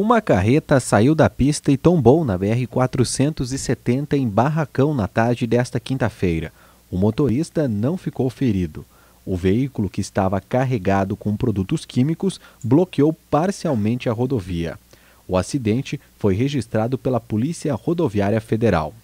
Uma carreta saiu da pista e tombou na BR-470 em Barracão na tarde desta quinta-feira. O motorista não ficou ferido. O veículo, que estava carregado com produtos químicos, bloqueou parcialmente a rodovia. O acidente foi registrado pela Polícia Rodoviária Federal.